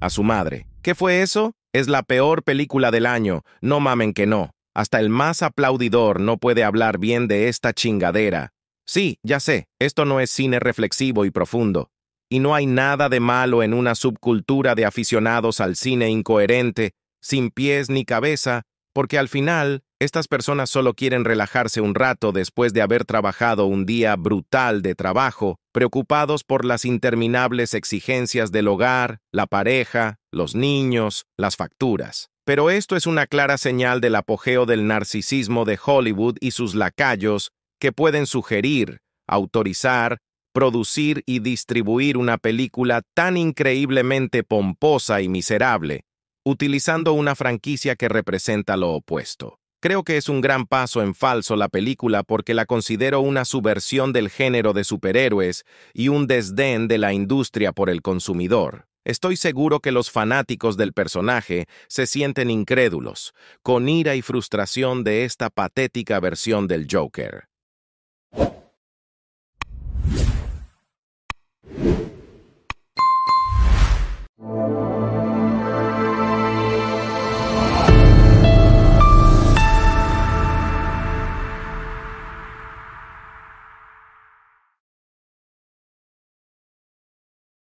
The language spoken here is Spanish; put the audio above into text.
a su madre. ¿Qué fue eso? Es la peor película del año, no mamen que no. Hasta el más aplaudidor no puede hablar bien de esta chingadera. Sí, ya sé, esto no es cine reflexivo y profundo. Y no hay nada de malo en una subcultura de aficionados al cine incoherente, sin pies ni cabeza, porque al final estas personas solo quieren relajarse un rato después de haber trabajado un día brutal de trabajo, preocupados por las interminables exigencias del hogar, la pareja, los niños, las facturas. Pero esto es una clara señal del apogeo del narcisismo de Hollywood y sus lacayos que pueden sugerir, autorizar, producir y distribuir una película tan increíblemente pomposa y miserable, utilizando una franquicia que representa lo opuesto. Creo que es un gran paso en falso la película porque la considero una subversión del género de superhéroes y un desdén de la industria por el consumidor. Estoy seguro que los fanáticos del personaje se sienten incrédulos, con ira y frustración de esta patética versión del Joker.